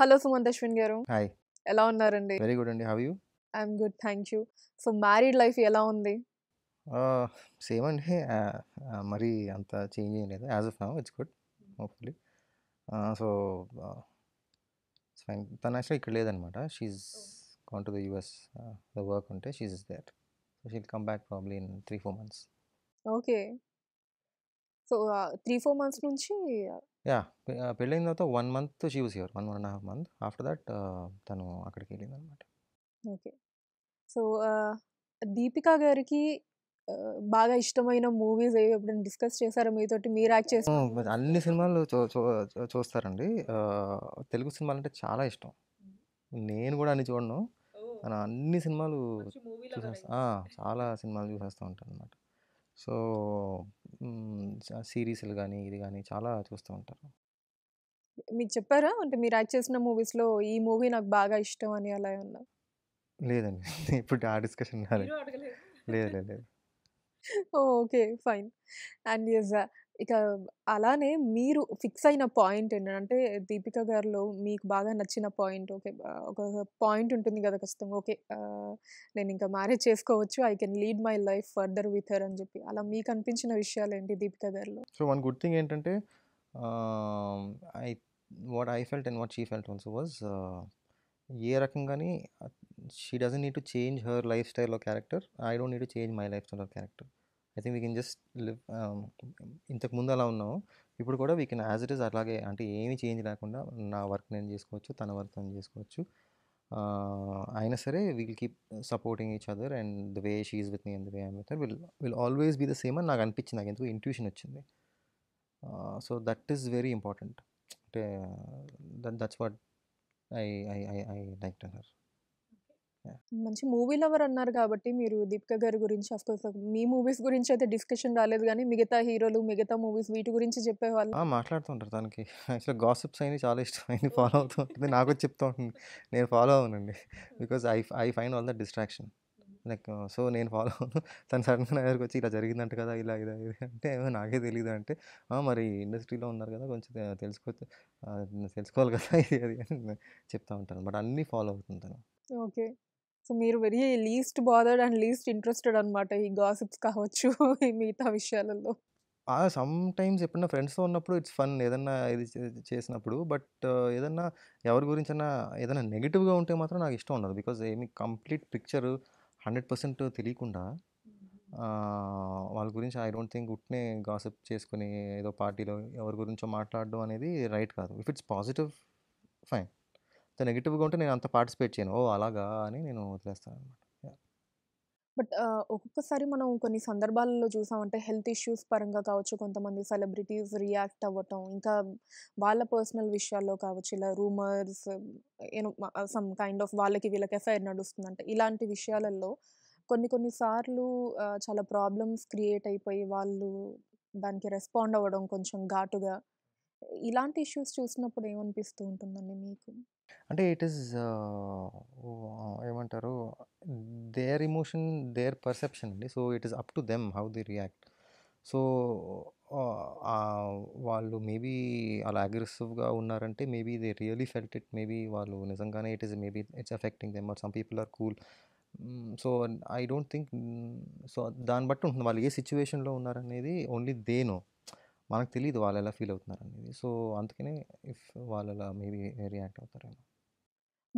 Hello Sumanth Ashwin గారు hi ఎలా ఉన్నారండి వెరీ గుడ్ అండి how you I'm good thank you so married life ఎలా ఉంది సేమ్ అండి మరి అంత చేంజ్ ఏం లేదు as of now it's good hopefully so fine actual ఇక్కడ లేదనమాట she's gone to the US the work ఉంటే she is there so she'll come back probably in three four months okay so three four months నుంచి yeah పెళ్ళైన తర్వాత one month she was here one one and half month after that తను అక్కడికి వెళ్ళింది అనమాట okay so Deepika గారికి బాగా ఇష్టమైన మూవీస్ ఏవి ఎప్పుడైనా డిస్కస్ చేశారా మీతోటి మీరు యాక్ట్ చేస్తారు అన్ని సినిమాలు చూస్తారండి తెలుగు సినిమాలు అంటే చాలా ఇష్టం నేను కూడా అన్ని చూడను తను అన్ని సినిమాలు చూసేస్తా చాలా సినిమాలు చూసేస్తూ ఉంటాను అనమాట సో సిరీస్లు కానీ ఇది కానీ చాలా చూస్తూ ఉంటారు మీరు చెప్పారా అంటే మీరు యాక్ట్ చేసిన మూవీస్లో ఈ మూవీ నాకు బాగా ఇష్టం అని అలా ఉన్నా లేదండి ఇప్పుడు ఆ డిస్కషన్ లేదు లేదు లేదు ఓకే ఫైన్ అండ్ ఎస్ ఇక అలానే మీరు ఫిక్స్ అయిన పాయింట్ ఏంటంటే దీపిక గారిలో మీకు బాగా నచ్చిన పాయింట్ ఓకే ఒక పాయింట్ ఉంటుంది కదా ఖచ్చితంగా ఓకే నేను ఇంకా మ్యారేజ్ చేసుకోవచ్చు I can lead my life further with her అని చెప్పి అలా మీకు అనిపించిన విషయాలు ఏంటి దీపిక గారిలో సో వన్ గుడ్ థింగ్ ఏంటంటే I what I felt and what she felt also was a రకంగానే she doesn't need to change her lifestyle of character I don't need to change my lifestyle of character I think we can just live ముందు అలా ఉన్నాం ఇప్పుడు కూడా we can as it is అలాగే అంటే ఏమీ change లేకుండా నా వర్క్ నేను చేసుకోవచ్చు తన వర్క్ నేను చేసుకోవచ్చు అయినా సరే will keep supporting each other and the way she's with me and the way I'm with will will always be the same అని నాకు అనిపించింది నాకు ఎందుకు ఇంట్యూషన్ వచ్చింది so that is very important అంటే that that's what I I I I like to her మంచి movie lover అన్నారు కాబట్టి మీరు దీపిక గారి గురించి అఫ్ కోర్స్ మీ మూవీస్ గురించి అయితే డిస్కషన్ రాలేదు కానీ మిగతా హీరోలు మిగతా మూవీస్ వీటి గురించి చెప్పేవాళ్ళు మాట్లాడుతుంటారు తనకి యాక్చువల్గా గాసిప్స్ అయినా చాలా ఇష్టమైంది ఫాలో అవుతూ ఉంటుంది నాకు చెప్తూ ఉంటుంది నేను ఫాలో అవునండి because I I find all the distraction like so నేను ఫాలో అవును తను సడన్గా నా దగ్గరకు వచ్చి ఇలా జరిగిందంట కదా ఇలా ఇది ఇది అంటే నాకే తెలియదు అంటే మరి ఇండస్ట్రీలో ఉన్నారు కదా కొంచెం తెలుసుకో తెలుసుకోవాలి కదా ఇది అది అని చెప్తా ఉంటాను బట్ అన్నీ ఫాలో అవుతుంటాను ఓకే సో మీరు very least bothered and least interested అనమాట ఈ గాసిప్స్ కావచ్చు ఈ మిగతా విషయాలలో సమ్ టైమ్స్ ఎప్పుడైనా ఫ్రెండ్స్తో ఉన్నప్పుడు ఇట్స్ ఫన్ ఏదన్నా ఇది చేసినప్పుడు బట్ ఏదన్నా ఎవరి గురించైనా ఏదైనా నెగిటివ్గా ఉంటే మాత్రం నాకు ఇష్టం ఉండదు బికాజ్ ఏమి కంప్లీట్ పిక్చర్ హండ్రెడ్ పర్సెంట్ తెలియకుండా వాళ్ళ గురించి ఐ డోంట్ థింక్ ఉట్నే గాసిప్ చేసుకుని ఏదో పార్టీలో ఎవరి గురించో మాట్లాడడం అనేది రైట్ కాదు ఇఫ్ ఇట్స్ పాజిటివ్ ఫైన్ అంత నెగిటివ్గా ఉంటే నేను అంత పార్టిసిపేట్ చేయను ఓ అలాగా అని నేను వదిలేస్తాను అనమాట బట్ ఒక్కొక్కసారి మనం కొన్ని సందర్భాలలో చూసామంటే హెల్త్ ఇష్యూస్ పరంగా కావచ్చు కొంతమంది సెలబ్రిటీస్ రియాక్ట్ అవ్వటం ఇంకా వాళ్ళ పర్సనల్ విషయాల్లో కావచ్చు ఇలా rumours you know some kind of వాళ్ళకి వీళ్ళకి ఎఫ్ఐఆర్ అంటే ఇలాంటి విషయాలలో కొన్ని కొన్నిసార్లు చాలా ప్రాబ్లమ్స్ క్రియేట్ అయిపోయి వాళ్ళు దానికి రెస్పాండ్ అవ్వడం కొంచెం ఘాటుగా ఇలాంటి ఇష్యూస్ చూసినప్పుడు ఏమనిపిస్తూ ఉంటుందండి మీకు? అంటే ఇట్ ఈస్ ఏమంటారు? దేర్ ఇమోషన్ దేర్ పర్సెప్షన్ అండి. So, it is up to them how they react. So, వాళ్ళు మేబీ అలా అగ్రెసివ్‌గా ఉన్నారంటే maybe they really felt it. Maybe వాళ్ళు నిజంగానే it is maybe it's affecting them or some people are cool. So, I don't think so, దాన్ని బట్టి ఉంటుంది. వాళ్ళు ఏ సిచ్యువేషన్లో ఉన్నారనేది ఓన్లీ దే నో. మనకు తెలియదు వాళ్ళు ఎలా ఫీల్ అవుతున్నారు అనేది సో అందుకనే ఇఫ్ వాళ్ళు అలా మేబీ రియాక్ట్ అవుతారేమో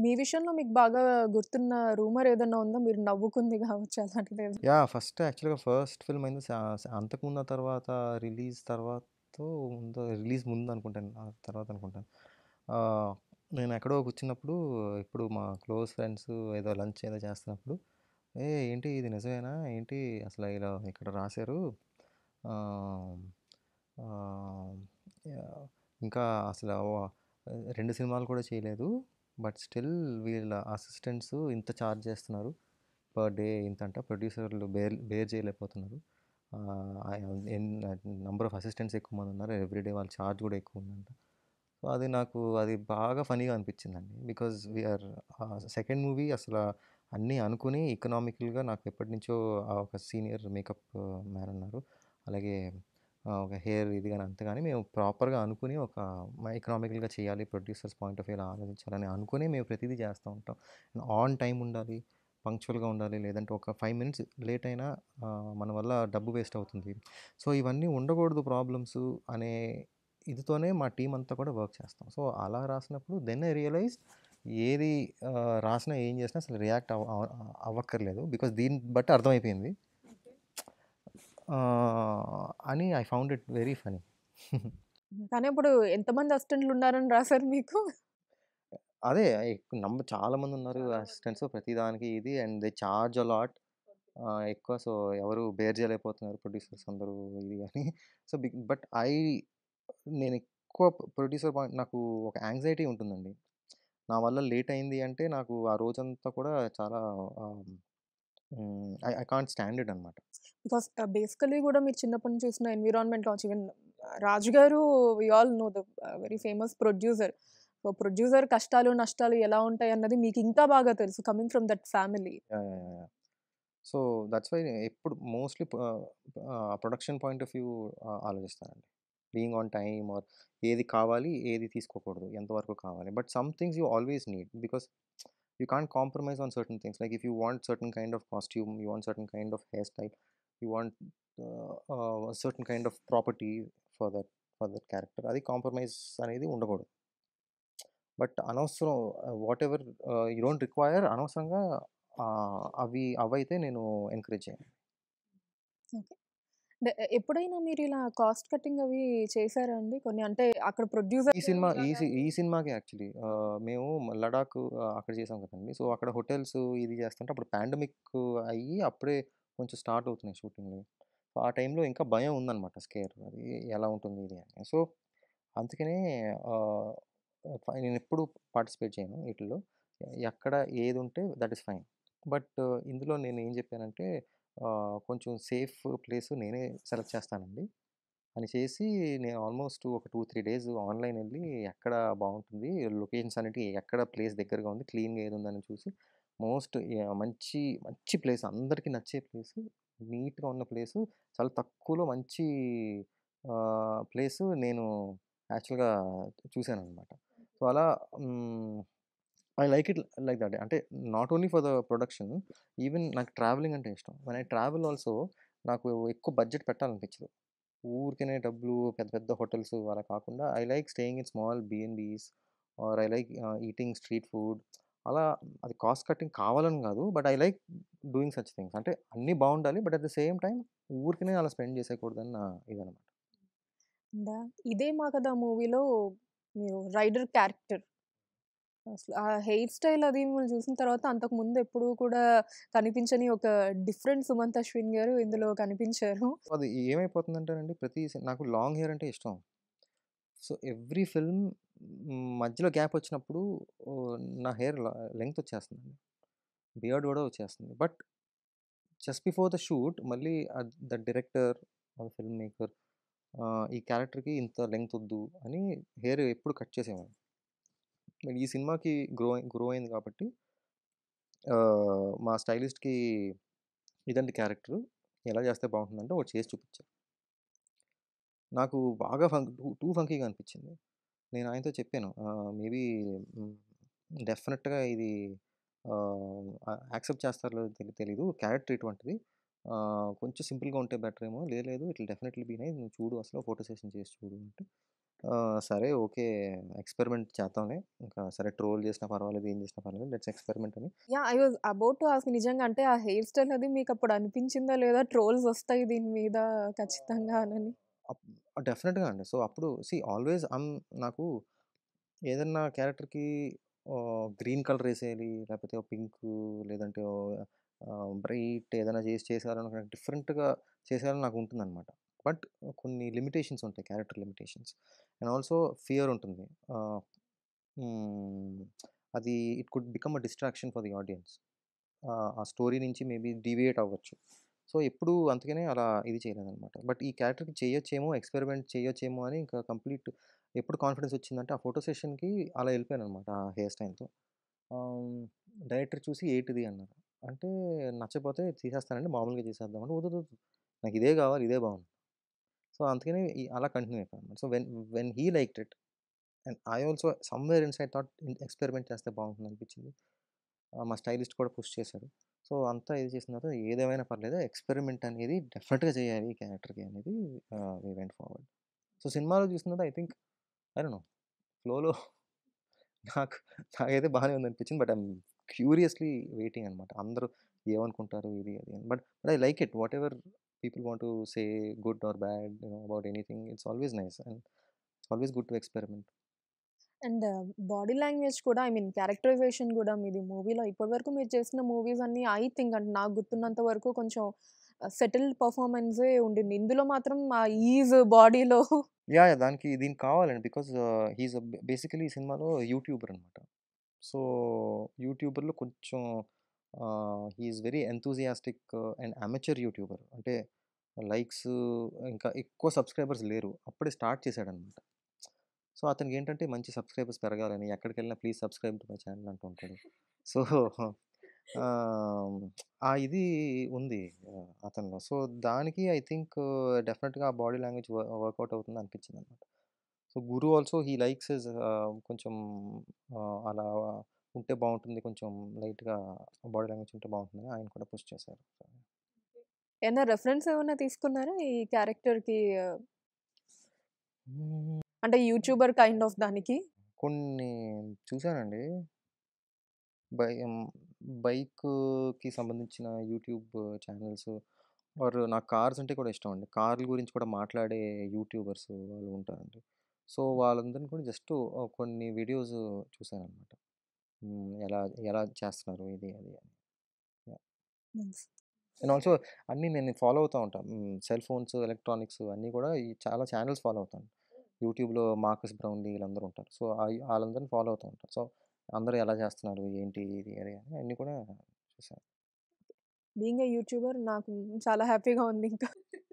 మీ విషయంలో మీకు బాగా గుర్తున్న రూమర్ ఏదన్నా ఉందో మీరు నవ్వుకుంది కావచ్చు అలాంటిది యా ఫస్ట్ యాక్చువల్గా ఫస్ట్ ఫిల్మ్ అయింది అంతకుముందు తర్వాత రిలీజ్ తర్వాత ముందు రిలీజ్ ముందు అనుకుంటాను ఆ తర్వాత అనుకుంటాను నేను ఎక్కడో కూర్చున్నప్పుడు ఇప్పుడు మా క్లోజ్ ఫ్రెండ్స్ ఏదో లంచ్ ఏదో చేస్తున్నప్పుడు ఏ ఏంటి ఇది నిజమేనా ఏంటి అసలు ఇలా ఇక్కడ రాశారు ఇంకా అసలు రెండు సినిమాలు కూడా చేయలేదు బట్ స్టిల్ వీళ్ళ అసిస్టెంట్స్ ఇంత ఛార్జ్ చేస్తున్నారు పర్ డే ఇంత అంట ప్రొడ్యూసర్లు బేర్ బేర్ చేయలేకపోతున్నారు నంబర్ ఆఫ్ అసిస్టెంట్స్ ఎక్కువ మంది ఉన్నారు ఎవ్రీడే వాళ్ళ ఛార్జ్ కూడా ఎక్కువ ఉందంట సో అది నాకు అది బాగా ఫనీగా అనిపించిందండి బికాజ్ వీఆర్ సెకండ్ మూవీ అసలు అన్నీ అనుకుని ఇకనామికల్గా నాకు ఎప్పటి నుంచో ఒక సీనియర్ మేకప్ మ్యాన్ ఉన్నారు అలాగే ఒక హెయిర్ ఇది కానీ అంత కానీ మేము ప్రాపర్గా అనుకుని ఒక ఎకనామికల్గా చేయాలి ప్రొడ్యూసర్స్ పాయింట్ ఆఫ్ వ్యూలో ఆలోచించాలని అనుకుని మేము ప్రతిదీ చేస్తూ ఉంటాం ఆన్ టైం ఉండాలి పంక్చువల్గా ఉండాలి లేదంటే ఒక ఫైవ్ మినిట్స్ లేట్ అయినా మన వల్ల డబ్బు వేస్ట్ అవుతుంది సో ఇవన్నీ ఉండకూడదు ప్రాబ్లమ్స్ అనే ఇదితోనే మా టీం అంతా కూడా వర్క్ చేస్తాం సో అలా రాసినప్పుడు దెన్ ఐ రియలైజ్ ఏది రాసినా ఏం చేసినా అసలు రియాక్ట్ అవ్వ అవ్వక్కర్లేదు బికాస్ దీన్ని బట్టి అర్థమైపోయింది అని I found it very funny కానీ ఇప్పుడు ఎంతమంది అసిస్టెంట్లు ఉన్నారని రాశారు మీకు అదే నమ్మ చాలా మంది ఉన్నారు అసిస్టెంట్స్ ప్రతిదానికి ఇది అండ్ దే చార్జ్ అలాట్ ఎక్కువ సో ఎవరు బేర్ చేయలేకపోతున్నారు ప్రొడ్యూసర్స్ అందరూ ఇది అని సో బిగ్ బట్ ఐ నేను ఎక్కువ ప్రొడ్యూసర్ పాయింట్ నాకు ఒక యాంగ్జైటీ ఉంటుందండి నా వల్ల లేట్ అయింది అంటే నాకు ఆ రోజంతా కూడా చాలా ఐ కాంట్ స్టాండ్ ఇట్ అనమాట బికాస్ బేసికలీ కూడా మీరు చిన్నప్పటి నుంచి చూసిన environment launch even Raju garu we all know the very famous producer so producer కష్టాలు నష్టాలు ఎలా ఉంటాయి అన్నది మీకు ఇంకా బాగా తెలుసు coming from that family so that's why ఎప్పుడు mostly production point of view ఆలోచిస్తానండి బీయింగ్ ఆన్ టైమ్ ఆర్ ఏది కావాలి ఏది తీసుకోకూడదు ఎంతవరకు కావాలి but some things you always need because you can't compromise on certain things like if you want certain kind of costume you want certain kind of hairstyle you want uh, uh, a certain kind of property for that for that character అది compromise అనేది ఉండకూడదు but అనవసరం whatever you don't require అనవసరంగా అవి అవైతే నేను encourage చేయను okay ఎప్పుడైనా మీరు ఇలా కాస్ట్ కట్టింగ్ అవి చేశారా అండి కొన్ని అంటే అక్కడ ప్రొడ్యూసర్ ఈ సినిమా ఈ ఈ సినిమాకి యాక్చువల్లీ మేము లడాక్ అక్కడ చేసాం కదండి సో అక్కడ హోటల్స్ ఇది చేస్తుంటే అప్పుడు పాండమిక్ అయ్యి అప్పుడే కొంచెం స్టార్ట్ అవుతున్నాయి షూటింగ్లు సో ఆ టైంలో ఇంకా భయం ఉందన్నమాట స్కేర్ అది ఎలా ఉంటుంది ఇది అని సో అందుకనే నేను ఎప్పుడు పార్టిసిపేట్ చేయను వీటిలో ఎక్కడ ఏది ఉంటే దట్ ఇస్ ఫైన్ బట్ ఇందులో నేను ఏం చెప్పానంటే కొంచెం సేఫ్ ప్లేస్ నేనే సెలెక్ట్ చేస్తానండి అని చేసి నేను ఆల్మోస్ట్ ఒక టూ త్రీ డేస్ ఆన్లైన్ వెళ్ళి ఎక్కడ బాగుంటుంది లొకేషన్స్ అనేవి ఎక్కడ ప్లేస్ దగ్గరగా ఉంది క్లీన్గా ఏది ఉందని చూసి మోస్ట్ మంచి మంచి ప్లేస్ అందరికీ నచ్చే ప్లేస్ నీట్గా ఉన్న ప్లేస్ చాలా తక్కువలో మంచి ప్లేస్ నేను యాక్చువల్గా చూశాను అనమాట సో అలా I like it like that అంటే not only for the production even నాకు ట్రావెలింగ్ అంటే ఇష్టం మన ట్రావెల్ ఆల్సో నాకు ఎక్కువ బడ్జెట్ పెట్టాలనిపించదు ఊరికనే డబ్బులు పెద్ద పెద్ద హోటల్స్ అలా కాకుండా I like staying in small BnBs or I like eating street food అలా అది కాస్ట్ కట్టింగ్ కావాలని కాదు but I like doing such things అంటే అన్నీ బాగుండాలి but at the same time ఊరికనే అలా స్పెండ్ చేసేయకూడదని నా ఇదనమాట ఇదే మా కదా మూవీలో మీరు రైడర్ క్యారెక్టర్ అసలు ఆ హెయిర్ స్టైల్ అది మిమ్మల్ని చూసిన తర్వాత అంతకు ముందు ఎప్పుడూ కూడా కనిపించని ఒక డిఫరెంట్ సుమంత్ అశ్విన్ గారు ఇందులో కనిపించారు అది ఏమైపోతుందంటారండి ప్రతి నాకు లాంగ్ హెయిర్ అంటే ఇష్టం సో ఎవ్రీ ఫిల్మ్ మధ్యలో గ్యాప్ వచ్చినప్పుడు నా హెయిర్ లెంగ్త్ వచ్చేస్తుంది బియర్డ్ కూడా వచ్చేస్తుంది but just before the shoot మళ్ళీ ద డైరెక్టర్ ఫిల్మ్ మేకర్ ఈ క్యారెక్టర్కి ఇంత లెంగ్త్ వద్దు అని హెయిర్ ఎప్పుడు కట్ చేసేవాడిని ఈ సినిమాకి గ్రో గ్రో అయింది కాబట్టి మా స్టైలిస్ట్కి ఇదండి క్యారెక్టర్ ఎలా చేస్తే బాగుంటుందంటే ఒకటి చేసి చూపించారు నాకు బాగా ఫంక్ టూ టూ ఫంకీగా అనిపించింది నేను ఆయనతో చెప్పాను మేబీ డెఫినెట్గా ఇది యాక్సెప్ట్ చేస్తారో తెలియదు క్యారెక్టర్ ఇటువంటిది కొంచెం సింపుల్గా ఉంటే బెటర్ ఏమో లేదు ఇట్లా డెఫినెట్లీ బీ నువ్వు చూడు అసలు ఫోటో సెషన్ చేసి చూడు అంటే సరే ఓకే ఎక్స్పెరిమెంట్ చేద్దాంలే ఇంకా సరే ట్రోల్ చేసినా పర్వాలేదు ఏం చేసిన పర్వాలేదు లెట్స్ ఎక్స్పెరిమెంట్ అని yeah I was about to ask నిజంగా అంటే ఆ హెయిర్ స్టైల్ అది మీకు అప్పుడు అనిపించిందా లేదా ట్రోల్స్ వస్తాయి దీని మీద ఖచ్చితంగా అని డెఫినెట్గా అండి సో అప్పుడు సి ఆల్వేస్ అమ్ నాకు ఏదన్నా క్యారెక్టర్కి గ్రీన్ కలర్ వేసేయాలి లేకపోతే పింక్ లేదంటే బ్రైట్ ఏదైనా చేసి చేసేయాలని డిఫరెంట్గా చేసేయాలని నాకు ఉంటుంది అనమాట బట్ కొన్ని లిమిటేషన్స్ ఉంటాయి character limitations and also fear ఉంటుంది అది it could become a distraction for the audience ఆ స్టోరీ నుంచి మేబీ డివియేట్ అవ్వచ్చు సో ఎప్పుడు అందుకనే అలా ఇది చేయలేదన్నమాట బట్ ఈ క్యారెక్టర్కి చేయొచ్చేమో ఎక్స్పెరిమెంట్ చేయొచ్చేమో అని ఇంకా కంప్లీట్ ఎప్పుడు కాన్ఫిడెన్స్ వచ్చిందంటే ఆ ఫోటో సెషన్కి అలా వెళ్ళిపోయాను అనమాట ఆ హెయిర్ స్టైల్తో డైరెక్టర్ చూసి ఏటిది అన్నారు అంటే నచ్చపోతే తీసేస్తానండి మామూలుగా చేసేద్దాం అంటే వద్దు నాకు ఇదే కావాలి ఇదే బాగుంది సో అందుకని అలా కంటిన్యూ అయిపోయింది so when when he like it and I also somewhere inside thought experiment చేస్తే బాగుంటుంది అనిపించింది మా స్టైలిస్ట్ కూడా పుష్ చేశారు సో అంతా ఇది చేసిన తర్వాత ఏదేమైనా పర్లేదు ఎక్స్పెరిమెంట్ అనేది డెఫినెట్గా చేయాలి క్యారెక్టర్కి అనేది వీ వెంట్ ఫార్వర్డ్ సో సినిమాలో చూసిన I think I don't know ఫ్లోలో నాకు నాకైతే బాగానే ఉందనిపించింది బట్ ఐమ్ క్యూరియస్లీ వెయిటింగ్ అనమాట అందరూ ఏమనుకుంటారు ఇది అది but but I like it whatever people want to say good or bad you know about anything it's always nice and always good to experiment and body language కూడా I mean characterisation కూడా మీది మూవీలో ఇప్పటివరకు మీరు చేసిన movies అన్నీ I think అంటే నాకు గుర్తున్నంత వరకు కొంచెం సెటిల్డ్ పర్ఫార్మెన్సే ఉండింది ఇందులో మాత్రం మా ఈజ్ బాడీలో యా దానికి దీనికి కావాలండి బికాస్ హీస్ బేసికలీ సినిమాలో యూట్యూబర్ అనమాట సో యూట్యూబర్లో కొంచెం he's very enthusiastic and amateur YouTuber అంటే లైక్స్ ఇంకా ఎక్కువ సబ్స్క్రైబర్స్ లేరు అప్పుడే స్టార్ట్ చేశాడనమాట సో అతనికి ఏంటంటే మంచి సబ్స్క్రైబర్స్ పెరగాలని ఎక్కడికి వెళ్ళినా please subscribe to my channel అంటూ ఉంటాడు సో ఆ ఇది ఉంది అతనిలో సో దానికి ఐ థింక్ డెఫినెట్గా ఆ బాడీ లాంగ్వేజ్ వర్కౌట్ అవుతుంది అనిపించింది అనమాట so Guru also he likes is కొంచెం అలా ఉంటే బాగుంటుంది కొంచెం లైట్గా బాడీ లాంగ్వేజ్ ఉంటే బాగుంటుంది ఆయన కూడా పుష్ చేశారు ఏమైనా రెఫరెన్స్ ఏమైనా తీసుకున్నారా ఈ క్యారెక్టర్కి అంటే యూట్యూబర్ కైండ్ ఆఫ్ దానికి కొన్ని చూశానండి బై కి సంబంధించిన యూట్యూబ్ ఛానల్స్ వారు నాకు కార్స్ అంటే కూడా ఇష్టం అండి కార్ల గురించి కూడా మాట్లాడే యూట్యూబర్స్ వాళ్ళు ఉంటారండి సో వాళ్ళందరినీ కూడా జస్ట్ కొన్ని వీడియోస్ చూశాను అనమాట ఎలా, ఎలా చేస్తున్నారు ఇది అది అని. అండ్ ఆల్సో అన్నీ నేను ఫాలో అవుతా ఉంటాను. సెల్ ఫోన్స్, ఎలక్ట్రానిక్స్ అన్నీ కూడా ఈ చాలా ఛానల్స్ ఫాలో అవుతాను. యూట్యూబ్‌లో మార్కస్ బ్రౌన్ వీళ్ళందరూ ఉంటారు. సో, వాళ్ళందరిని ఫాలో అవుతూ ఉంటాను. సో, అందరూ ఎలా చేస్తున్నారు? ఏంటి? ఇది అది అని అన్నీ కూడా చూసాను. బీయింగ్ ఏ యూట్యూబర్ నాకు చాలా హ్యాపీగా ఉంది ఇంకా.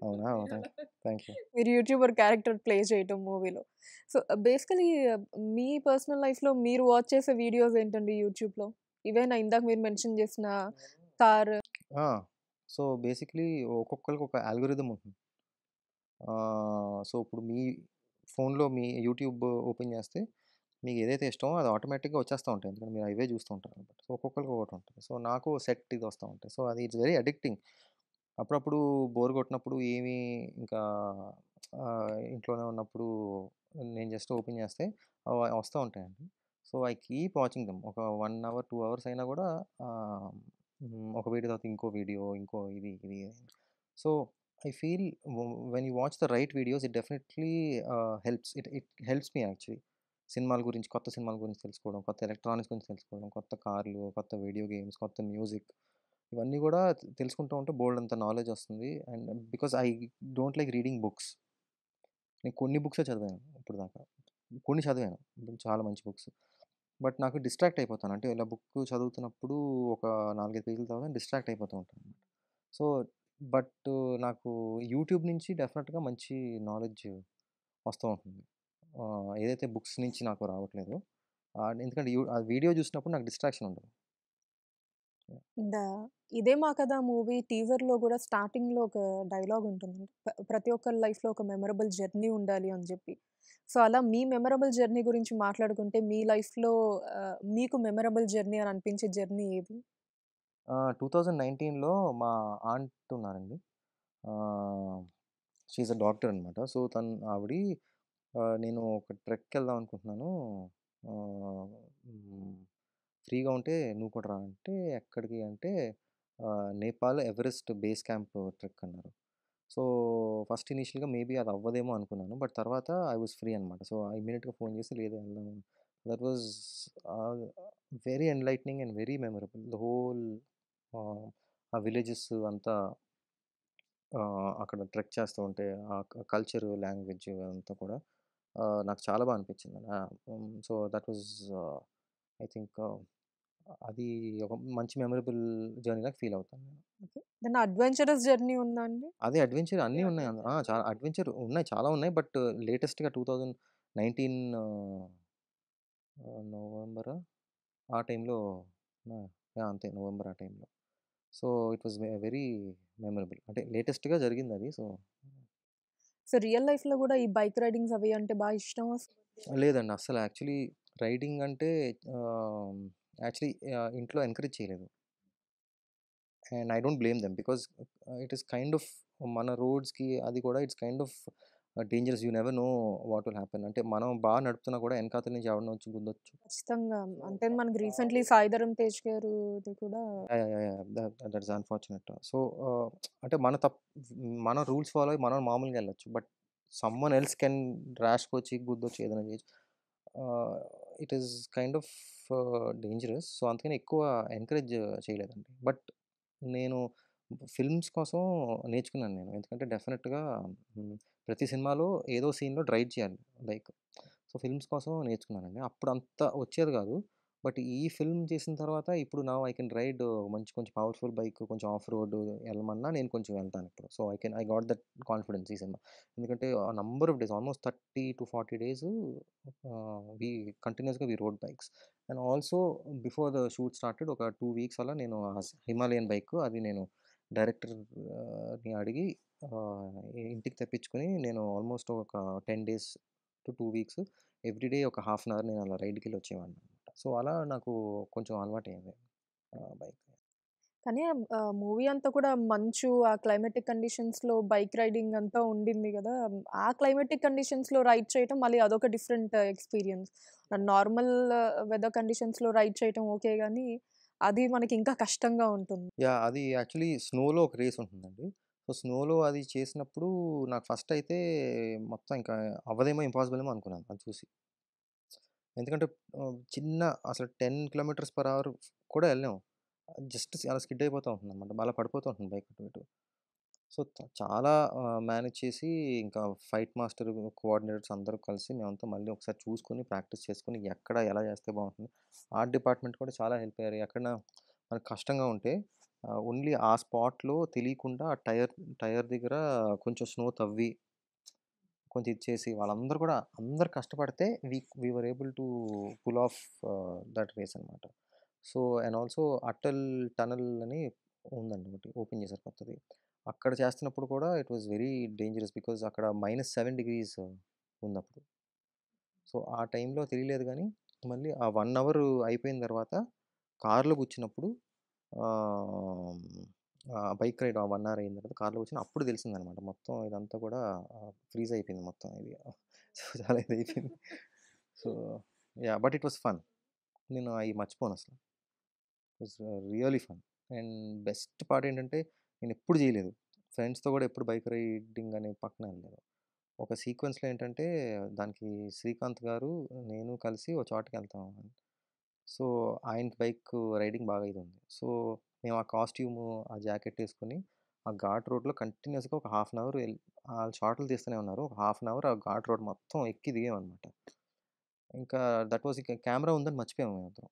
అవునా థ్యాంక్ యూ మీరు యూట్యూబర్ క్యారెక్టర్ ప్లే చేయటం మూవీలో సో బేసికలీ మీ పర్సనల్ లైఫ్లో మీరు వాచ్ చేసే వీడియోస్ ఏంటండి యూట్యూబ్లో ఇవేనా ఇందాక మీరు మెన్షన్ చేసిన కార్ సో బేసిక్లీ ఒక్కొక్కరికి ఒక అల్గోరిథం ఉంటుంది సో ఇప్పుడు మీ ఫోన్లో మీ యూట్యూబ్ ఓపెన్ చేస్తే మీకు ఏదైతే ఇష్టమో అది ఆటోమేటిక్గా వచ్చేస్తూ ఉంటాయి ఎందుకంటే మీరు అవే చూస్తూ ఉంటారు అనమాట సో ఒక్కొక్కరికి ఒకటి ఉంటుంది సో నాకు సెట్ ఇది వస్తూ ఉంటాయి సో అది ఇట్స్ వెరీ అడిక్టింగ్ అప్పుడప్పుడు బోర్ కొట్టినప్పుడు ఏమి ఇంకా ఇంట్లోనే ఉన్నప్పుడు నేను జస్ట్ ఓపెన్ చేస్తే వస్తూ ఉంటాయండి so I keep watching them ఒక వన్ అవర్ టూ అవర్స్ అయినా కూడా ఒక వీడియో తర్వాత ఇంకో వీడియో ఇంకో ఇది ఇది so I feel when you watch the right videos it definitely helps it it helps me actually సినిమాల గురించి కొత్త సినిమాల గురించి తెలుసుకోవడం కొత్త ఎలక్ట్రానిక్స్ గురించి తెలుసుకోవడం కొత్త కార్లు కొత్త వీడియో గేమ్స్ కొత్త మ్యూజిక్ ఇవన్నీ కూడా తెలుసుకుంటూ ఉంటే బోల్డ్ అంత నాలెడ్జ్ వస్తుంది and because I don't like reading books నేను కొన్ని బుక్సే చదివాను ఇప్పుడు దాకా కొన్ని చదివాను చాలా మంచి బుక్స్ బట్ నాకు డిస్ట్రాక్ట్ అయిపోతాను అంటే ఇలా బుక్ చదువుతున్నప్పుడు ఒక నాలుగైదు పేజీల తర్వాత డిస్ట్రాక్ట్ అయిపోతూ ఉంటాను సో బట్ నాకు యూట్యూబ్ నుంచి డెఫినెట్గా మంచి నాలెడ్జ్ వస్తూ ఉంటుంది ఏదైతే బుక్స్ నుంచి నాకు రావట్లేదు ఎందుకంటే ఆ వీడియో చూసినప్పుడు నాకు డిస్ట్రాక్షన్ ఉండదు ఇదే మా కదా మూవీ టీజర్‌లో స్టార్టింగ్ స్టార్టింగ్‌లో ఒక డైలాగ్ ఉంటుంది ప్ర ప్రతి ఒక్కరి లైఫ్‌లో ఒక మెమరబుల్ జర్నీ ఉండాలి అని చెప్పి సో, అలా మీ మెమరబుల్ జర్నీ గురించి మాట్లాడుకుంటే మీ లైఫ్‌లో లో మీకు మెమరబుల్ జర్నీ అని అనిపించే జర్నీ ఏది? టూ థౌజండ్ నైన్టీన్లో మా ఆంట్ ఉన్నారండి. షీజ్ అ డాక్టర్ అనమాట. సో, తను ఆవిడి నేను ఒక వెళ్దాం అనుకుంటున్నాను. ఫ్రీగా ఉంటే నువ్వు కూడా రా అంటే ఎక్కడికి అంటే Nepal Everest base camp trek అన్నారు సో ఫస్ట్ ఇనీషియల్గా మేబీ అది అవ్వదేమో అనుకున్నాను బట్ తర్వాత ఐ వాజ్ ఫ్రీ అనమాట సో ఐ ఇమీడియట్గా ఫోన్ చేసి లేదు వెళ్దాము that was very enlightening and very memorable the whole ఆ విలేజెస్ అంతా అక్కడ ట్రెక్ చేస్తూ ఉంటే ఆ కల్చరు లాంగ్వేజ్ అంతా కూడా నాకు చాలా బాగా అనిపించింది so that was I think అది ఒక మంచి మెమరబుల్ లాగా ఫీల్ అవుతాను నేను అడ్వెంచరస్ జర్నీ ఉందా అండి అదే అడ్వెంచర్ అన్నీ ఉన్నాయి చాలా అడ్వెంచర్ ఉన్నాయి చాలా ఉన్నాయి బట్ లేటెస్ట్గా టూ థౌజండ్ నైన్టీన్ నవంబర్ ఆ టైంలో అంతే నవంబర్ ఆ టైంలో so it was very memorable అంటే లేటెస్ట్గా జరిగింది అది సో సో రియల్ లైఫ్లో కూడా ఈ బైక్ రైడింగ్స్ అవి అంటే బాగా ఇష్టం లేదండి అసలు యాక్చువల్లీ రైడింగ్ అంటే యాక్చువల్లీ ఇంట్లో ఎంకరేజ్ చేయలేదు and I don't blame them because it is kind of మన రోడ్స్కి అది కూడా it's kind of dangerous you never know what will happen అంటే మనం బాగా నడుపుతున్నా కూడా వెనకాతల నుంచి ఎవరిన వచ్చి గుందొచ్చు ఖచ్చితంగా అంటే మనకి రీసెంట్లీ సాయిధరం తేజ్ గారు కూడా దట్ ఇస్ అన్ఫార్చునేట్ సో అంటే మన తప్ మన రూల్స్ ఫాలో అయ్యి మనం మామూలుగా వెళ్ళచ్చు బట్ సమ్మన్ ఎల్స్ కెన్ ర్యాష్కి వచ్చి గుద్దొచ్చి ఏదైనా చేయొచ్చు it is kind of dangerous so అందుకని ఎక్కువ ఎంకరేజ్ చేయలేదండి బట్ నేను ఫిల్మ్స్ కోసం నేర్చుకున్నాను నేను ఎందుకంటే డెఫినెట్గా ప్రతి సినిమాలో ఏదో సీన్లో డ్రైవ్ చేయాలి లైక్ సో ఫిల్మ్స్ కోసం నేర్చుకున్నానండి అప్పుడు అంత వచ్చేది కాదు బట్ ఈ ఫిల్మ్ చేసిన తర్వాత ఇప్పుడు నా ఐ కెన్ రైడ్ మంచి కొంచెం పవర్ఫుల్ బైక్ కొంచెం ఆఫ్ రోడ్ వెళ్ళమన్నా నేను కొంచెం వెళ్తాను ఇప్పుడు so I can I got that confidence ఈ సినిమా ఎందుకంటే number of days almost thirty to forty days we కంటిన్యూస్గా we road bikes and also before the shoot started ఒక టూ వీక్స్ అలా నేను హిమాలయన్ బైక్ అది నేను డైరెక్టర్ని అడిగి ఇంటికి తెప్పించుకొని నేను ఆల్మోస్ట్ ఒక ten days to two weeks every day ఒక హాఫ్ అన్ అవర్ నేను అలా రైడ్కి వెళ్ళి వచ్చేవాడిని సో అలా నాకు కొంచెం అలవాటు అయింది బైక్. కానీ మూవీ అంతా కూడా మంచు, ఆ క్లైమేటిక్ కండిషన్స్‌లో బైక్ రైడింగ్ అంతా ఉండింది కదా ఆ క్లైమాటిక్ కండిషన్స్‌లో రైడ్ చేయటం మళ్ళీ అదొక డిఫరెంట్ ఎక్స్‌పీరియన్స్. నార్మల్ వెదర్ కండిషన్స్‌లో రైడ్ చేయటం ఓకే గానీ, అది మనకి ఇంకా కష్టంగా ఉంటుంది. యా అది యాక్చువల్లీ స్నోలో ఒక రేస్ ఉంటుందండి. సో, స్నోలో అది చేసినప్పుడు నాకు ఫస్ట్ అయితే మొత్తం ఇంకా అవ్వదేమో ఇంపాసిబుల్ ఏమో అనుకున్నాను అది చూసి. ఎందుకంటే చిన్న అసలు టెన్ కిలోమీటర్స్ పర్ అవర్ కూడా వెళ్ళాము జస్ట్ అలా స్కిడ్ అయిపోతూ ఉంటుంది అనమాట అలా పడిపోతూ ఉంటుంది బైక్ అటు ఇటు సో చాలా మేనేజ్ చేసి ఇంకా ఫైట్ మాస్టర్ కోఆర్డినేటర్స్ అందరూ కలిసి మేమంతా మళ్ళీ ఒకసారి చూసుకొని ప్రాక్టీస్ చేసుకొని ఎక్కడ ఎలా చేస్తే బాగుంటుంది ఆర్ట్ డిపార్ట్మెంట్ కూడా చాలా హెల్ప్ అయ్యారు ఎక్కడ మనకు కష్టంగా ఉంటే ఓన్లీ ఆ స్పాట్లో తెలియకుండా టైర్ టైర్ దగ్గర కొంచెం స్నో తవ్వి కొంచెం ఇది చేసి వాళ్ళందరూ కూడా అందరు కష్టపడితే we were able to pull off that race అనమాట so and also Atal tunnel అని ఉందండి ఒకటి ఓపెన్ చేశారు కొత్తది అక్కడ చేస్తున్నప్పుడు కూడా it was very dangerous because అక్కడ మైనస్ సెవెన్ డిగ్రీస్ ఉన్నప్పుడు సో ఆ టైంలో తెలియలేదు కానీ మళ్ళీ ఆ వన్ అవర్ అయిపోయిన తర్వాత కారులో కూర్చున్నప్పుడు బైక్ రైడ్ వన్ అవర్ అయిన తర్వాత కార్లో వచ్చిన అప్పుడు తెలిసిందనమాట మొత్తం ఇదంతా కూడా ఫ్రీజ్ అయిపోయింది మొత్తం ఇది సో చాలా ఇది అయిపోయింది so yeah but it was fun నేను అవి మర్చిపోను అసలు it's really fun and best part ఏంటంటే నేను ఎప్పుడు చేయలేదు ఫ్రెండ్స్తో కూడా ఎప్పుడు బైక్ రైడింగ్ అనే పక్కన వెళ్ళలేదు ఒక సీక్వెన్స్లో ఏంటంటే దానికి శ్రీకాంత్ గారు నేను కలిసి ఒక చోటకి వెళ్తాం సో ఆయనకి బైక్ రైడింగ్ బాగా ఇది ఉంది సో మేము ఆ కాస్ట్యూమ్ ఆ జాకెట్ వేసుకుని ఆ ఘాట్ రోడ్లో కంటిన్యూస్గా ఒక హాఫ్ అన్ అవర్ వాళ్ళు షార్ట్లు తీస్తూనే ఉన్నారు ఒక హాఫ్ అన్ అవర్ ఆ ఘాట్ రోడ్ మొత్తం ఎక్కి దిగేమన్నమాట ఇంకా దట్ వాజ్ ఇంకా కెమెరా ఉందని మర్చిపోయాము మేము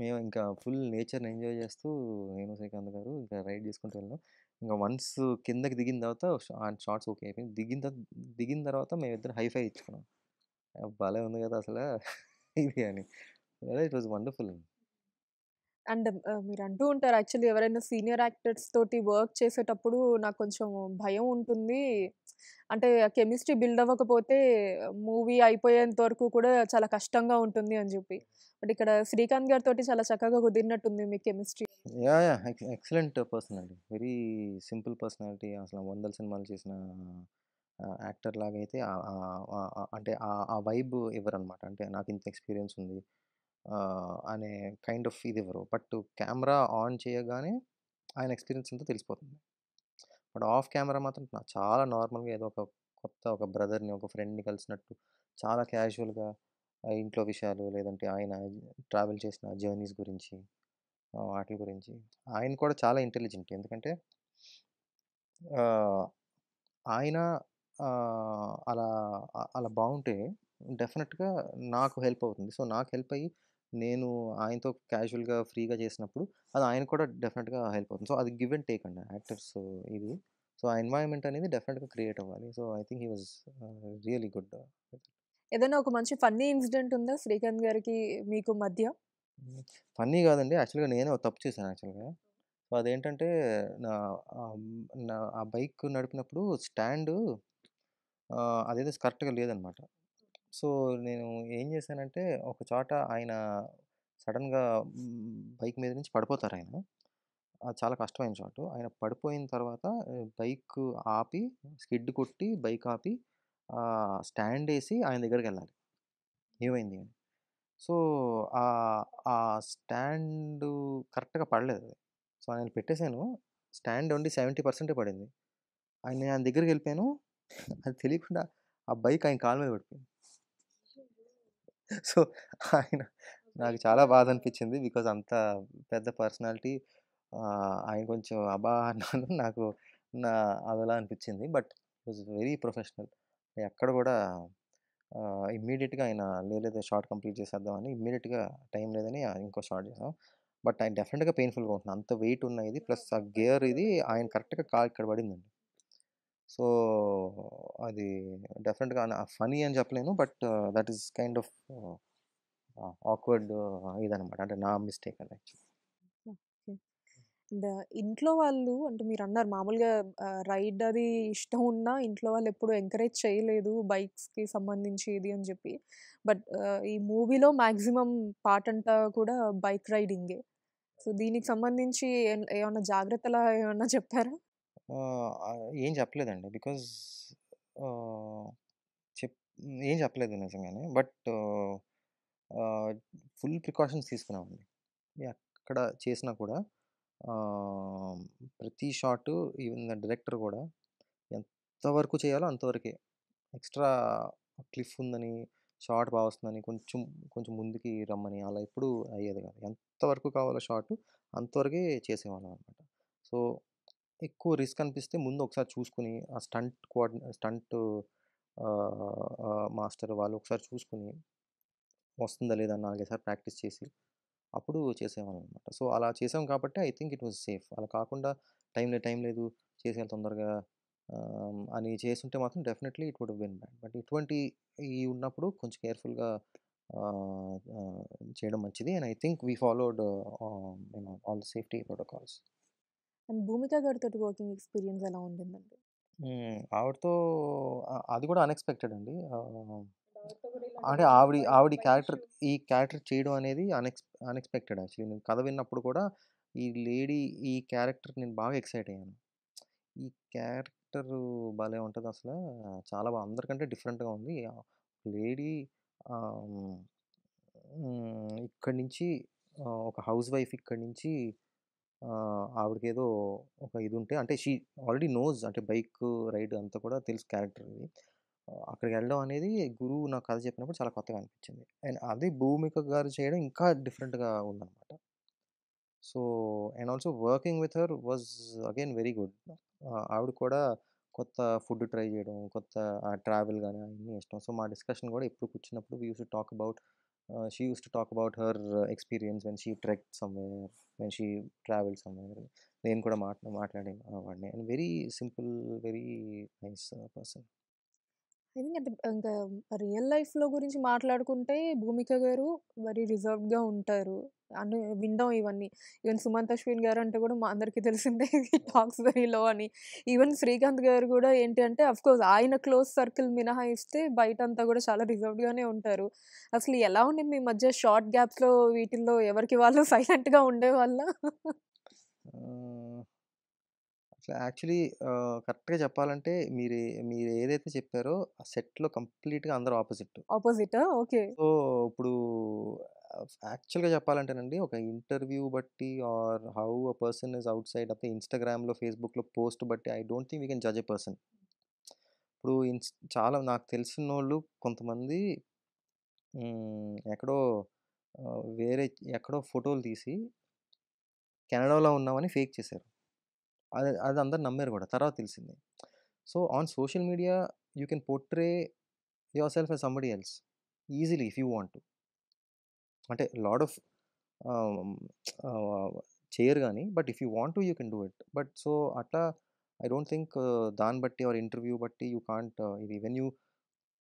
మేము ఇంకా ఫుల్ నేచర్ని ఎంజాయ్ చేస్తూ నేను శ్రీకాంత్ గారు ఇంకా రైడ్ చేసుకుంటూ వెళ్ళాం ఇంకా వన్స్ కిందకి దిగిన తర్వాత ఆ షార్ట్స్ ఓకే అయిపోయింది దిగిన తర్వాత దిగిన తర్వాత మేము ఇద్దరు హైఫై ఇచ్చుకున్నాం భలే ఉంది కదా అసలు ఇది అని ఇట్ వాజ్ వండర్ఫుల్ అండ్ మీరు అంటూ ఉంటారు యాక్చువల్లీ ఎవరైనా సీనియర్ యాక్టర్స్ తోటి వర్క్ చేసేటప్పుడు నాకు కొంచెం భయం ఉంటుంది. అంటే ఆ కెమిస్ట్రీ బిల్డ్ అవ్వకపోతే మూవీ అయిపోయేంత వరకు కూడా చాలా కష్టంగా ఉంటుంది అని చెప్పి బట్ ఇక్కడ శ్రీకాంత్ గారితో చాలా చక్కగా కుదిరినట్టుంది మీ chemistry. Excellent personality very simple personality. అసలు వందల సినిమాలు చేసిన యాక్టర్ లాగైతే అంటే ఆ వైబ్ అనమాట అంటే ఇంత ఎక్స్‌పీరియన్స్ ఉంది. అనే కైండ్ ఆఫ్ ఇది ఇవ్వరు బట్ కెమెరా ఆన్ చేయగానే ఆయన ఎక్స్పీరియన్స్ అంతా తెలిసిపోతుంది బట్ ఆఫ్ కెమెరా మాత్రం చాలా నార్మల్గా ఏదో ఒక కొత్త ఒక బ్రదర్ని ఒక ఫ్రెండ్ని కలిసినట్టు చాలా క్యాజువల్గా ఇంట్లో విషయాలు లేదంటే ఆయన ట్రావెల్ చేసిన జర్నీస్ గురించి వాటి గురించి ఆయన కూడా చాలా ఇంటెలిజెంట్ ఎందుకంటే ఆయన అలా అలా బాగుంటే డెఫినెట్గా నాకు హెల్ప్ అవుతుంది సో నాకు హెల్ప్ అయ్యి నేను ఆయనతో క్యాజువల్గా ఫ్రీగా చేసినప్పుడు అది ఆయన కూడా డెఫినెట్గా హెల్ప్ అవుతుంది సో అది గివ్ అండ్ టేక్ అండి యాక్టర్స్ ఇది సో ఆ ఎన్వైరన్మెంట్ అనేది డెఫినెట్గా క్రియేట్ అవ్వాలి so I think he was really good ఏదైనా ఒక మంచి ఫన్నీ ఇన్సిడెంట్ ఉందా శ్రీకాంత్ గారికి మీకు మధ్య ఫన్నీ కాదండి యాక్చువల్గా నేనే ఒక తప్పు చేశాను యాక్చువల్గా సో అదేంటంటే నా నా ఆ బైక్ నడిపినప్పుడు స్టాండ్ అదేదో కరెక్ట్గా లేదనమాట సో నేను ఏం చేశానంటే, ఒక చోట ఆయన సడన్గా బైక్ మీద నుంచి పడిపోతారు అది చాలా కష్టమైన చోట ఆయన పడిపోయిన తర్వాత బైక్ ఆపి, స్కిడ్ కొట్టి బైక్ ఆపి స్టాండ్ వేసి ఆయన దగ్గరికి వెళ్ళాలి ఏమైంది అని. సో, ఆ స్టాండు కరెక్ట్‌గా పడలేదు. సో, ఆయన పెట్టేసాను. స్టాండ్ ఉండి సెవెంటీ పర్సెంటే పడింది. ఆయన నేను ఆయన వెళ్ళిపోయాను అది తెలియకుండా ఆ బైక్ ఆయన కాలు మీద పడిపోయింది. సో ఆయన నాకు చాలా బాధ అనిపించింది బికాజ్ అంత పెద్ద పర్సనాలిటీ ఆయన కొంచెం అబా అన్నాను నాకు నా అదలా అనిపించింది బట్ వాజ్ వెరీ ప్రొఫెషనల్ ఎక్కడ కూడా ఇమ్మీడియట్గా ఆయన లేదు షార్ట్ కంప్లీట్ చేసేద్దామని ఇమ్మీడియట్గా టైం లేదని ఇంకో షార్ట్ చేసాం బట్ ఆయన డెఫినెట్గా పెయిన్ఫుల్గా ఉంటుంది అంత వెయిట్ ఉన్నది ప్లస్ ఆ గేర్ ఇది ఆయన కరెక్ట్గా కాల్ ఇక్కడ పడిందండి సో అది డెఫినెట్గా ఫనీ అని చెప్పలేను but that is kind of awkward ఇదనమాట అంటే నా మిస్టేక్ అని అండ్ ఇంట్లో వాళ్ళు అంటే మీరు అన్నారు మామూలుగా రైడ్ అది ఇష్టం ఉన్నా ఇంట్లో వాళ్ళు ఎప్పుడు ఎంకరేజ్ చేయలేదు బైక్స్కి సంబంధించి ఇది అని చెప్పి బట్ ఈ మూవీలో మ్యాక్సిమం పార్ట్ అంతా కూడా బైక్ రైడింగే సో దీనికి సంబంధించి ఏమన్నా జాగ్రత్తలు ఏమన్నా చెప్పారా ఏం చెప్పలేదండి. బికాజ్ చెప్ ఏం చెప్పలేదు నిజంగానే. బట్ ఫుల్ ప్రికాషన్స్ తీసుకున్నామండి. ఎక్కడ చేసినా కూడా ప్రతి షాట్ ఈవెన్ డైరెక్టర్ కూడా ఎంతవరకు చేయాలో అంతవరకే. ఎక్స్‌ట్రా క్లిఫ్ ఉందని, షార్ట్ బాగా వస్తుందని, కొంచెం కొంచెం ముందుకి రమ్మని అలా ఎప్పుడు అయ్యేది కాదు. ఎంతవరకు కావాలో షార్ట్ అంతవరకే చేసేవాళ్ళం అనమాట సో ఎక్కువ రిస్క్ అనిపిస్తే ముందు ఒకసారి చూసుకొని ఆ స్టంట్ కోఆర్డి స్టంట్ మాస్టర్ వాళ్ళు ఒకసారి చూసుకొని వస్తుందా లేదా నాలుగేసారి ప్రాక్టీస్ చేసి అప్పుడు చేసేవాళ్ళం అనమాట సో అలా చేసాం కాబట్టి I think it was safe అలా కాకుండా టైం లేదు టైం లేదు చేసేయాలి తొందరగా అని చేస్తుంటే మాత్రం definitely it would been bad but ఇటువంటి ఈ ఉన్నప్పుడు కొంచెం కేర్ఫుల్గా చేయడం మంచిది and I think we followed all safety protocols and Bhumika గారితోటి వర్కింగ్ ఎక్స్పీరియన్స్ ఎలా ఉండిందండి ఆవిడతో అది కూడా అన్ఎక్స్పెక్టెడ్ అండి అంటే ఆవిడ ఆవిడ క్యారెక్టర్ ఈ క్యారెక్టర్ చేయడం అనేది అన్ఎక్స్ అన్ఎక్స్పెక్టెడ్ యాక్చువల్లీ నేను కథ విన్నప్పుడు కూడా ఈ లేడీ ఈ క్యారెక్టర్ నేను బాగా ఎక్సైట్ అయ్యాను ఈ క్యారెక్టర్ భలే ఉంటుంది అసలు చాలా బాగా అందరికంటే డిఫరెంట్గా ఉంది లేడీ ఇక్కడి నుంచి ఒక హౌస్ వైఫ్ ఇక్కడి నుంచి ఆవిడకి ఏదో ఒక ఇది ఉంటే అంటే షీ ఆల్రెడీ నోస్ అంటే బైక్ రైడ్ అంతా కూడా తెలుసు క్యారెక్టర్ ఇది అక్కడికి వెళ్ళడం అనేది గురువు నాకు కథ చెప్పినప్పుడు చాలా కొత్తగా అనిపించింది అండ్ అది భూమిక గారు చేయడం ఇంకా డిఫరెంట్గా ఉందన్నమాట so and also working with her was again very good ఆవిడ కూడా కొత్త ఫుడ్ ట్రై చేయడం కొత్త ట్రావెల్ కానీ అన్నీ ఇష్టం సో మా డిస్కషన్ కూడా ఎప్పుడు కూర్చున్నప్పుడు we used talk about Uh, she used to talk about her uh, experience when she trekked somewhere when she traveled somewhere నేను కూడా మాట్లా మాట్లాడే వాడిని and very simple very nice I think అంటే ఇంకా రియల్ లైఫ్లో గురించి మాట్లాడుకుంటే భూమిక గారు వెరీ రిజర్వ్డ్గా ఉంటారు అని విందాం ఇవన్నీ ఈవెన్ సుమంత్ అశ్విన్ గారు అంటే కూడా మా అందరికీ తెలిసిందే టాక్స్ వెరీ లో అని ఈవెన్ శ్రీకాంత్ గారు కూడా ఏంటి అంటే కోర్స్ ఆయన క్లోజ్ సర్కిల్ మినహాయిస్తే బయట అంతా కూడా చాలా రిజర్వ్డ్గానే ఉంటారు అసలు ఎలా ఉండే మీ మధ్య షార్ట్ గ్యాప్స్లో వీటిల్లో ఎవరికి వాళ్ళు సైలెంట్గా ఉండే వాళ్ళ సో యాక్చువల్లీ కరెక్ట్‌గా చెప్పాలంటే మీరు మీరు ఏదైతే చెప్పారో ఆ సెట్‌లో కంప్లీట్‌గా అందరూ ఆపోజిట్ ఆపోజిట్ ఓకే. సో, ఇప్పుడు యాక్చువల్‌గా చెప్పాలంటేనండి ఒక ఇంటర్వ్యూ బట్టి or how a person is outside of ఇన్‌స్టాగ్రామ్‌లో, ఫేస్‌బుక్‌లో పోస్ట్ బట్టి I don't think we can judge a person. ఇప్పుడు ఇన్స్ చాలా నాకు తెలిసిన వాళ్ళు కొంతమంది ఎక్కడో వేరే ఎక్కడో ఫోటోలు తీసి కెనడాలో ఉన్నామని ఫేక్ చేశారు. అది అది అందరు నమ్మారు కూడా తర్వాత తెలిసింది so on social media you can portray yourself as somebody else easily if you want to అంటే లాడ్ ఆఫ్ చేయరు కానీ but if you want you can do it but so అట్లా ఐ డోంట్ థింక్ దాన్ని బట్టి or interview బట్టి you can't ఇది when you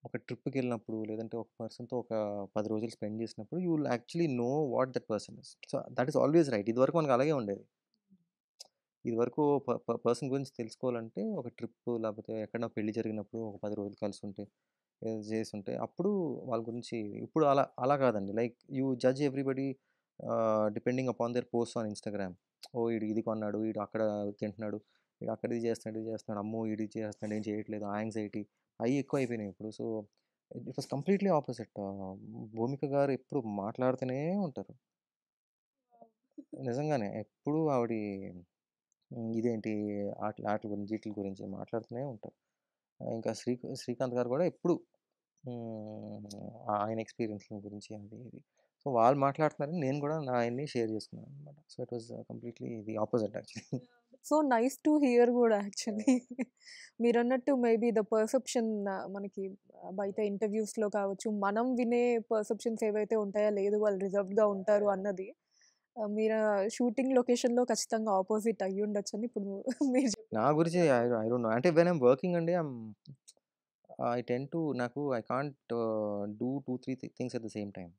ఒక ట్రిప్కి వెళ్ళినప్పుడు లేదంటే ఒక పర్సన్తో ఒక పది రోజులు స్పెండ్ చేసినప్పుడు you will actually know what that person is so that is always right ఇది వరకు మనకు అలాగే ఉండేది ఇది వరకు పర్సన్ గురించి తెలుసుకోవాలంటే ఒక ట్రిప్ లేకపోతే ఎక్కడ పెళ్లి జరిగినప్పుడు ఒక పది రోజులు కలిసి ఉంటే చేసి ఉంటే అప్పుడు వాళ్ళ గురించి ఇప్పుడు అలా అలా కాదండి like you judge everybody depending upon their post on Instagram ఓ ఇడు ఇది కొన్నాడు ఇడు అక్కడ తింటున్నాడు ఇడు అక్కడ ఇది చేస్తున్నాడు ఇది చేస్తున్నాడు అమ్మో ఇది చేస్తున్నాడు ఏం చేయట్లేదు యాంగ్జైటీ అవి ఎక్కువ అయిపోయినాయి ఇప్పుడు so it was completely opposite Bhumika garu ఎప్పుడు మాట్లాడుతూనే ఉంటారు నిజంగానే ఎప్పుడు ఆవిడ ఇదేంటి ఆటల ఆటల గురించి వీటి గురించి మాట్లాడుతూనే ఉంటారు ఇంకా శ్రీ శ్రీకాంత్ గారు కూడా ఎప్పుడు ఆయన ఎక్స్పీరియన్స్ల గురించి అది ఇది సో వాళ్ళు మాట్లాడుతున్నారని నేను కూడా నా ఆయన్ని షేర్ చేసుకున్నాను అనమాట so it was completely the opposite actually so nice to hear కూడా యాక్చువల్లీ మీరు అన్నట్టు మేబీ ద పర్సెప్షన్ మనకి బయట ఇంటర్వ్యూస్లో కావచ్చు మనం వినే పర్సెప్షన్స్ ఏవైతే ఉంటాయో లేదు వాళ్ళు రిజర్వ్డ్గా ఉంటారు అన్నది మీరు షూటింగ్ లొకేషన్‌లో ఖచ్చితంగా ఆపోజిట్ అయ్యి అని ఇప్పుడు మీరు నా గురించి ఐ ఐ డోంట్ నో. అంటే వెన్ ఐ వర్కింగ్ అండి ఐ టెన్ ఐ టు నాకు I can't do two three things at the same time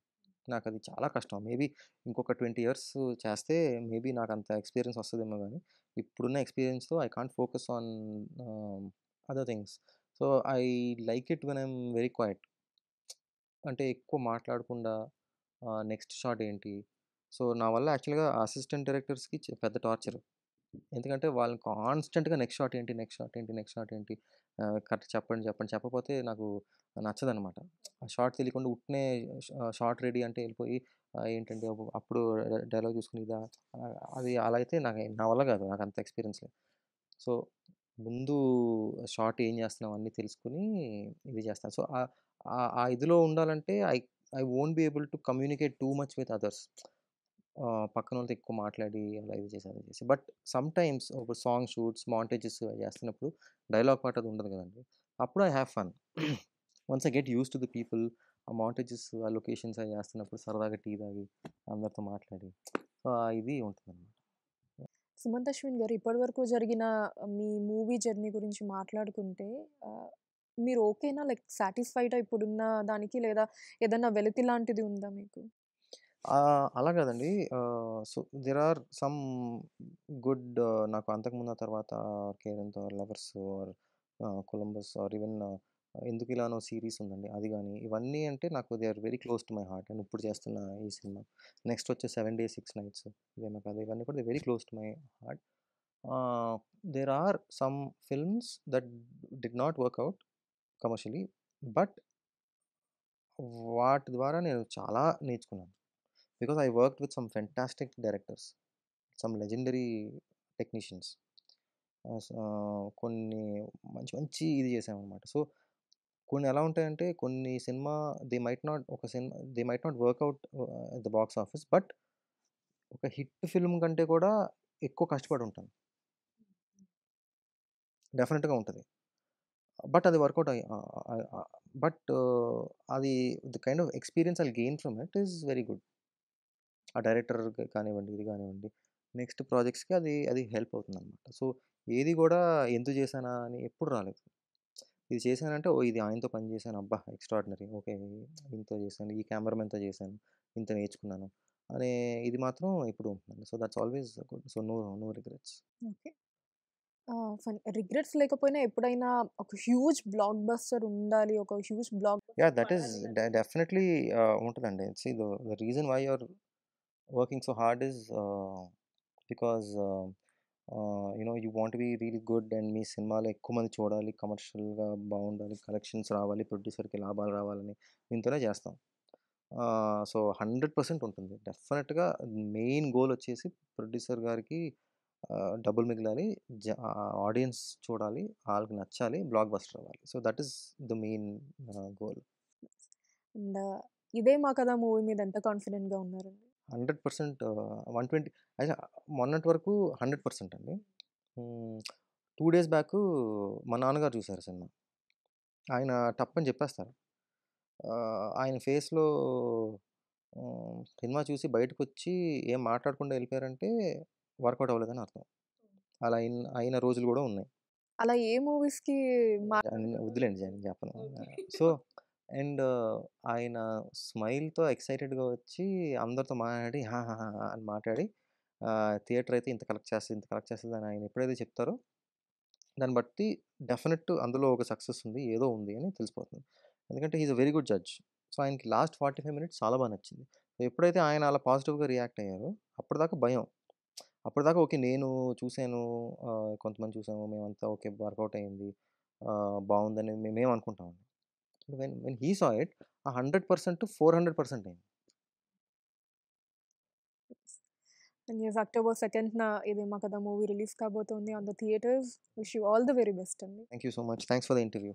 నాకు అది చాలా కష్టం. మేబీ ఇంకొక ట్వంటీ ఇయర్స్ చేస్తే మేబీ నాకు అంత ఎక్స్పీరియన్స్ వస్తుందేమో కానీ ఇప్పుడున్న ఎక్స్పీరియన్స్‌తో I can't focus on other things. So, I like it when I'm very quiet. అంటే ఎక్కువ మాట్లాడకుండా నెక్స్ట్ షాట్ ఏంటి? సో నా వల్ల యాక్చువల్గా అసిస్టెంట్ డైరెక్టర్స్కి పెద్ద టార్చర్ ఎందుకంటే వాళ్ళని కాన్స్టెంట్గా నెక్స్ట్ షాట్ ఏంటి నెక్స్ట్ షాట్ ఏంటి నెక్స్ట్ షాట్ ఏంటి కరెక్ట్ చెప్పండి చెప్పండి చెప్పకపోతే నాకు నచ్చదనమాట ఆ షార్ట్ తెలియకుండా ఉట్నే షార్ట్ రెడీ అంటే వెళ్ళిపోయి ఏంటంటే అప్పుడు డైలాగ్ చూసుకుని ఇదా అది అలా అయితే నాకు నా వల్ల కాదు నాకు అంత ఎక్స్పీరియన్స్ లేదు సో ముందు షార్ట్ ఏం చేస్తున్నాం అన్నీ తెలుసుకుని ఇది చేస్తాను సో ఆ ఇదిలో ఉండాలంటే I I won't be able to communicate too much with others పక్కన వాళ్ళతో ఎక్కువ మాట్లాడి అలా ఇది చేసి అది చేసి బట్ సమ్ టైమ్స్ ఒక సాంగ్ షూట్స్ మాంటేజెస్ చేస్తున్నప్పుడు డైలాగ్ పాట అది ఉండదు కదండి అప్పుడు I have fun once I get used to the people ఆ మాంటేజెస్ ఆ లొకేషన్స్ అవి చేస్తున్నప్పుడు సరదాగా టీ తాగి అందరితో మాట్లాడి సో ఇది ఉంటుందండి సుమంత్ అశ్విన్ గారు ఇప్పటివరకు జరిగిన మీ మూవీ జర్నీ గురించి మాట్లాడుకుంటే మీరు ఓకేనా లైక్ సాటిస్ఫైడ్ ఇప్పుడున్న దానికి లేదా ఏదైనా వెలితి లాంటిది ఉందా మీకు అలా కాదండి. So there are some good నాకు అంతకుముందు, ఆ తర్వాత or 'Lovers' or 'Columbus' or even ఎందుకు ఇలానో సీరీస్ ఉందండి. అది కానీ ఇవన్నీ అంటే నాకు they are very close to my heart. And ఇప్పుడు చేస్తున్న ఈ సినిమా. నెక్స్ట్ వచ్చే 'సెవెన్ డేస్ సిక్స్ నైట్స్' ఇవేమో కాదు. ఇవన్నీ కూడా very close to my heart. There are some films that did not work commercially but వాటి ద్వారా నేను చాలా నేర్చుకున్నాను. Because I work with some fantastic directors some legendary technicians కొన్ని మంచి మంచి ఇది చేసామన్నమాట సో కొన్ని ఎలా ఉంటాయంటే కొన్ని సినిమా దే మైట్ నాట్ ఒక cinema they might not work out the box office but ఒక హిట్ ఫిల్మ్ కంటే కూడా ఎక్కువ కష్టపడి ఉంటాను డెఫినెట్గా ఉంటుంది బట్ అది వర్కౌట్ అయ్యి బట్ అది the kind of experience I gain from it is very good ఆ డైరెక్టర్ కానివ్వండి ఇది కానివ్వండి నెక్స్ట్ ప్రాజెక్ట్స్కి అది అది హెల్ప్ అవుతుంది అనమాట సో ఏది కూడా ఎందుకు చేశానా అని ఎప్పుడు రాలేదు ఇది చేశానంటే ఓ ఇది ఆయనతో పని చేశాను అబ్బా ఎక్స్ట్రాడినరీ ఓకే ఇంత చేశాను ఈ కెమెరామెన్తో చేశాను ఇంత నేర్చుకున్నాను అనే ఇది మాత్రం ఇప్పుడు ఉంటుంది so that's always good so no no regrets okay regrets లేకపోయినా ఎప్పుడైనా ఒక హ్యూజ్ బ్లాక్ బస్టర్ ఉండాలి ఒక huge block yeah that is definitely ఉంటుందండి it's the reason why your working so hard is uh, because you know you want be really good and మీ సినిమాలు ఎక్కువ మంది చూడాలి కమర్షియల్గా బాగుండాలి కలెక్షన్స్ రావాలి ప్రొడ్యూసర్కి లాభాలు రావాలని దీంతోనే చేస్తాం సో హండ్రెడ్ పర్సెంట్ ఉంటుంది డెఫినెట్గా మెయిన్ గోల్ వచ్చేసి ప్రొడ్యూసర్ గారికి డబ్బులు మిగిలాలి ఆడియన్స్ చూడాలి వాళ్ళకి నచ్చాలి బ్లాక్ బస్టర్ అవ్వాలి so that is the main goal ఇదే మా కదా మూవీ మీద ఎంత కాన్ఫిడెంట్గా ఉన్నారండి హండ్రెడ్ పర్సెంట్ వన్ ట్వంటీ అయితే మొన్నటి వరకు హండ్రెడ్ పర్సెంట్ అండి టూ డేస్ బ్యాక్ మా నాన్నగారు చూశారు సినిమా ఆయన టప్ అని చెప్పేస్తారు ఆయన ఫేస్లో సినిమా చూసి బయటకు వచ్చి ఏం మాట్లాడకుండా వెళ్ళిపోయారంటే వర్కౌట్ అవ్వలేదని అర్థం అలా అయిన అయిన రోజులు కూడా ఉన్నాయి అలా ఏ మూవీస్కి వద్దులేండి చెప్పను సో అండ్ ఆయన స్మైల్‌తో ఎక్సైటెడ్‌గా వచ్చి అందరితో మాట్లాడి హా అని మాట్లాడి థియేటర్ అయితే ఇంత కలెక్ట్ చేస్తుంది ఇంత కలెక్ట్ చేస్తుంది అని ఆయన ఎప్పుడైతే చెప్తారో, దాన్ని బట్టి డెఫినెట్ అందులో ఒక సక్సెస్ ఉంది. ఏదో ఉంది అని తెలిసిపోతుంది. ఎందుకంటే he is very good judge. So, ఆయనకి లాస్ట్ ఫార్టీ ఫైవ్ మినిట్స్ చాలా బాగా నచ్చింది. ఎప్పుడైతే ఆయన అలా పాజిటివ్‌గా రియాక్ట్ అయ్యారో, అప్పటిదాకా భయం. అప్పటిదాకా ఓకే. నేను చూసాను. కొంతమంది చూసాము. మేమంతా ఓకే. వర్కౌట్ అయింది. బాగుందని మేము అనుకుంటాం. when, when he saw it, 100% to 400% percent time. And yes, October 2nd, na movie release on the theaters. Wish you all the very best. Thank you so much. Thanks for the interview.